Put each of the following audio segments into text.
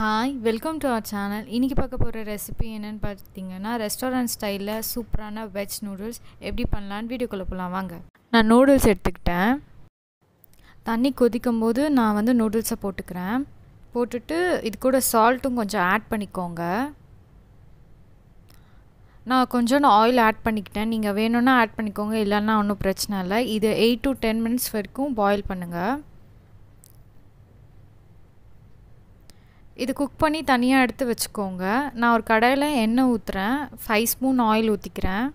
hi welcome to our channel இன்றைக்கி பார்க்க போகிற ரெசிபி என்னென்னு பார்த்தீங்கன்னா ரெஸ்டாரண்ட் ஸ்டைலில் சூப்பரான வெஜ் நூடுல்ஸ் எப்படி பண்ணலான்னு வீடியோக்குள்ளே போகலாம் வாங்க நான் நூடுல்ஸ் எடுத்துக்கிட்டேன் தண்ணி கொதிக்கும் போது நான் வந்து நூடுல்ஸை போட்டுக்கிறேன் போட்டுட்டு இது கூட சால்ட்டும் கொஞ்சம் ஆட் பண்ணிக்கோங்க நான் கொஞ்சம் ஆயில் ஆட் பண்ணிக்கிட்டேன் நீங்கள் வேணும்னா ஆட் பண்ணிக்கோங்க இல்லைன்னா ஒன்றும் பிரச்சனை இல்லை இது எயிட் டு டென் மினிட்ஸ் வரைக்கும் பாயில் பண்ணுங்கள் இது குக் பண்ணி தனியாக எடுத்து வச்சுக்கோங்க நான் ஒரு கடையில் எண்ணெய் ஊற்றுறேன் ஃபைவ் ஸ்பூன் ஆயில் ஊற்றிக்கிறேன்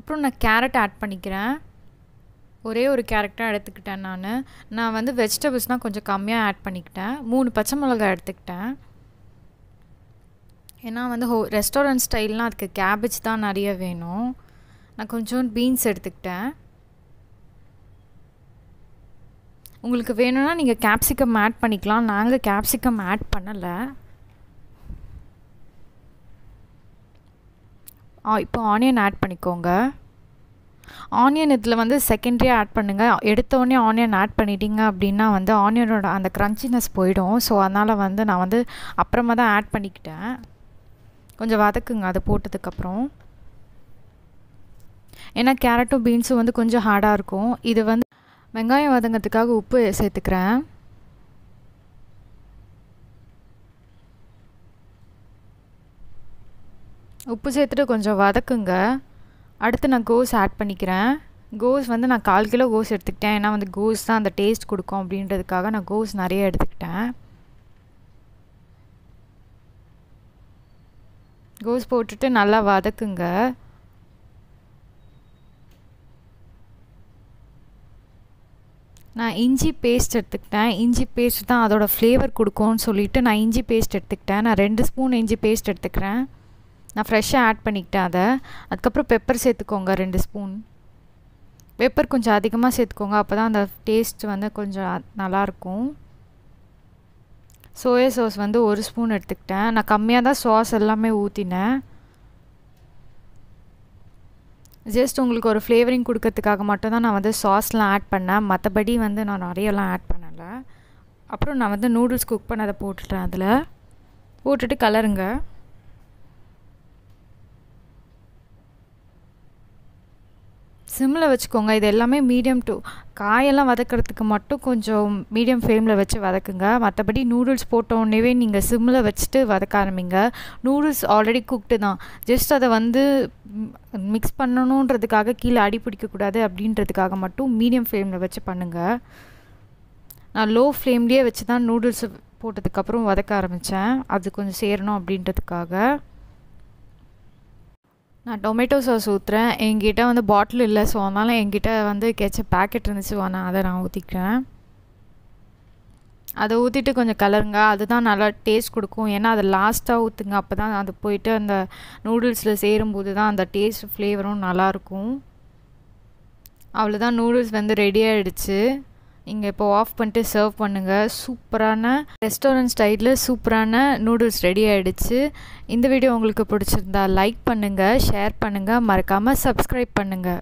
அப்புறம் நான் கேரட் ஆட் பண்ணிக்கிறேன் ஒரே ஒரு கேரட்டாக எடுத்துக்கிட்டேன் நான் நான் வந்து வெஜிடபிள்ஸ்னால் கொஞ்சம் கம்மியாக ஆட் பண்ணிக்கிட்டேன் மூணு பச்சை மிளகாய் எடுத்துக்கிட்டேன் ஏன்னா வந்து ஹோ ரெஸ்டாரண்ட் ஸ்டைல்னால் அதுக்கு கேபேஜ் தான் நிறைய வேணும் நான் கொஞ்சம் பீன்ஸ் எடுத்துக்கிட்டேன் உங்களுக்கு வேணும்னா நீங்கள் கேப்சிகம் ஆட் பண்ணிக்கலாம் நாங்கள் கேப்சிகம் ஆட் பண்ணலை ஆ இப்போ ஆனியன் ஆட் பண்ணிக்கோங்க ஆனியன் இதில் வந்து செகண்ட்ரியாக ஆட் பண்ணுங்கள் எடுத்தோடனே ஆனியன் ஆட் பண்ணிட்டீங்க அப்படின்னா வந்து ஆனியனோட அந்த க்ரன்ச்சினஸ் போயிடும் ஸோ அதனால் வந்து நான் வந்து அப்புறமா தான் ஆட் பண்ணிக்கிட்டேன் கொஞ்சம் வதக்குங்க அது போட்டதுக்கப்புறம் ஏன்னா கேரட்டும் பீன்ஸும் வந்து கொஞ்சம் ஹார்டாக இருக்கும் இது வந்து வெங்காயம் வதங்கிறதுக்காக உப்பு சேர்த்துக்கிறேன் உப்பு சேர்த்துட்டு கொஞ்சம் வதக்குங்க அடுத்து நான் கோஸ் ஆட் பண்ணிக்கிறேன் கோஸ் வந்து நான் கால் கிலோ கோஸ் எடுத்துக்கிட்டேன் ஏன்னா வந்து கோஸ் தான் அந்த டேஸ்ட் கொடுக்கும் அப்படின்றதுக்காக நான் கோஸ் நிறைய எடுத்துக்கிட்டேன் கோஸ் போட்டுட்டு நல்லா வதக்குங்க நான் இஞ்சி பேஸ்ட் எடுத்துக்கிட்டேன் இஞ்சி பேஸ்ட் தான் அதோடய ஃப்ளேவர் கொடுக்கும்னு சொல்லிவிட்டு நான் இஞ்சி பேஸ்ட் எடுத்துக்கிட்டேன் நான் ரெண்டு ஸ்பூன் இஞ்சி பேஸ்ட் எடுத்துக்கிறேன் நான் ஃப்ரெஷ்ஷாக ஆட் பண்ணிக்கிட்டேன் அதை அதுக்கப்புறம் பெப்பர் சேர்த்துக்கோங்க ரெண்டு ஸ்பூன் பெப்பர் கொஞ்சம் அதிகமாக சேர்த்துக்கோங்க அப்போ தான் அந்த டேஸ்ட் வந்து கொஞ்சம் நல்லாயிருக்கும் சோயா சாஸ் வந்து ஒரு ஸ்பூன் எடுத்துக்கிட்டேன் நான் கம்மியாக தான் சாஸ் எல்லாமே ஊற்றினேன் ஜஸ்ட் உங்களுக்கு ஒரு ஃப்ளேவரிங் கொடுக்கறதுக்காக மட்டும் தான் நான் வந்து சாஸ்லாம் ஆட் பண்ணேன் மற்றபடி வந்து நான் நிறையெல்லாம் ஆட் பண்ணலை அப்புறம் நான் வந்து நூடுல்ஸ் குக் பண்ணதை போட்டுட்டேன் அதில் போட்டுட்டு கலருங்க சிம்மில் வச்சுக்கோங்க இது எல்லாமே மீடியம் டு காயெல்லாம் வதக்கிறதுக்கு மட்டும் கொஞ்சம் மீடியம் ஃப்ளேமில் வச்சு வதக்குங்க மற்றபடி நூடுல்ஸ் போட்டோடனேவே நீங்கள் சிம்மில் வச்சுட்டு வதக்க ஆரம்பிங்க நூடுல்ஸ் ஆல்ரெடி குக்டு தான் ஜஸ்ட் அதை வந்து மிக்ஸ் பண்ணணுன்றதுக்காக கீழே அடி பிடிக்கக்கூடாது அப்படின்றதுக்காக மட்டும் மீடியம் ஃப்ளேமில் வச்சு பண்ணுங்கள் நான் லோ ஃப்ளேம்லேயே வச்சு தான் நூடுல்ஸ் போட்டதுக்கப்புறம் வதக்க ஆரம்பித்தேன் அது கொஞ்சம் சேரணும் அப்படின்றதுக்காக நான் டொமேட்டோ சாஸ் ஊற்றுறேன் என்கிட்ட வந்து பாட்டில் இல்லை ஸோ அதனால் என்கிட்ட வந்து கேச்ச பேக்கெட் இருந்துச்சு நான் அதை நான் ஊற்றிக்கிறேன் அதை ஊற்றிட்டு கொஞ்சம் கலருங்க அதுதான் நல்லா டேஸ்ட் கொடுக்கும் ஏன்னா அதை லாஸ்ட்டாக ஊற்றுங்க அப்போ தான் அது போயிட்டு அந்த நூடுல்ஸில் சேரும்போது தான் அந்த டேஸ்ட் ஃப்ளேவரும் நல்லாயிருக்கும் அவ்வளோதான் நூடுல்ஸ் வந்து ரெடி ஆகிடுச்சு நீங்கள் இப்போ ஆஃப் பண்ணிட்டு சர்வ் பண்ணுங்கள் சூப்பரான ரெஸ்டாரண்ட் ஸ்டைலில் சூப்பரான நூடுல்ஸ் ரெடி ஆகிடுச்சு இந்த வீடியோ உங்களுக்கு பிடிச்சிருந்தா லைக் பண்ணுங்கள் ஷேர் பண்ணுங்கள் மறக்காமல் சப்ஸ்கிரைப் பண்ணுங்கள்